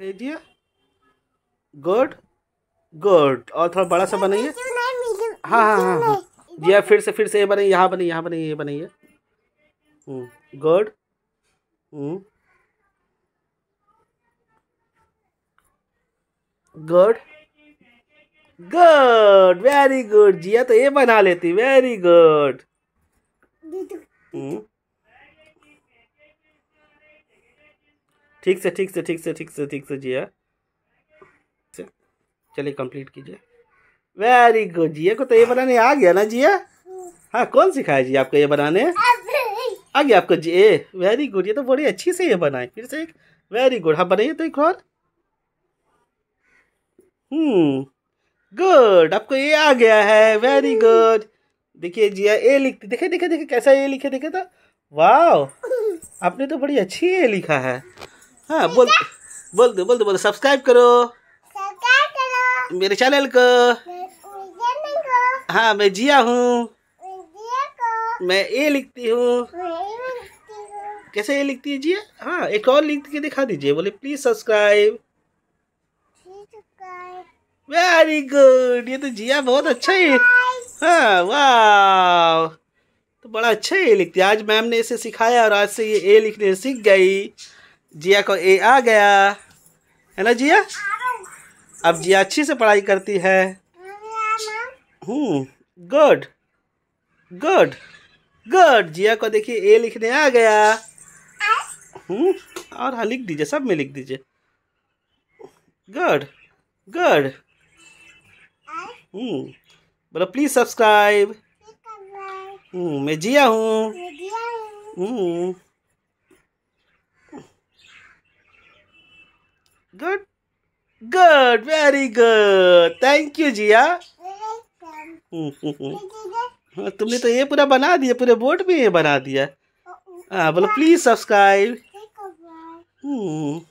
भेज दिया good good और थोड़ा बड़ा सा बनाइए हाँ हाँ हाँ हाँ जी फिर से फिर से ये बनाइए यहाँ बनाइए यहाँ बनाइए ये बनाइए good good good very good Jiya तो ये बना लेती वेरी गुड ठीक से ठीक से ठीक से ठीक से ठीक से जिया चलिए कंप्लीट कीजिए वेरी गुड जिया को तो ये बनाने आ गया ना जिया हाँ कौन सिखाया जी आपको ये बनाने आ गया आपको जी ए वेरी गुड ये तो बड़ी अच्छी से ये बनाए फिर से एक वेरी गुड हाँ बनाइए तो एक और हम्म गुड आपको ये आ गया है वेरी गुड देखिए जिया ए लिखते देखे देखे देखे कैसा ये लिखे देखे तो वाह आपने तो बड़ी अच्छी ये लिखा है हाँ बोल बोल दो बोल दो बोल सब्सक्राइब करो मेरे चैनल को हाँ मैं जिया हूँ मैं ए लिखती हूँ कैसे ये है दीजिए हाँ एक और लिख के दिखा दीजिए बोले प्लीज सब्सक्राइब वेरी गुड ये तो जिया बहुत अच्छा है हाँ वाह तो बड़ा अच्छा ये लिखती है आज मैम ने इसे सिखाया और आज से ये ए लिखने सीख गई जिया को ए आ गया है ना जिया अब जिया अच्छी से पढ़ाई करती है hmm good good good Jiya को देखिए ए लिखने आ गया हम्म और हाँ लिख दीजिए सब में लिख दीजिए गुड गुड हम्म बोलो प्लीज सब्सक्राइब हम्म मैं जिया हूँ hmm good good very good thank you Jiya हाँ तुमने तो ये पूरा बना दिया पूरे बोर्ड में ये बना दिया oh, oh. हाँ बोलो प्लीज सब्सक्राइब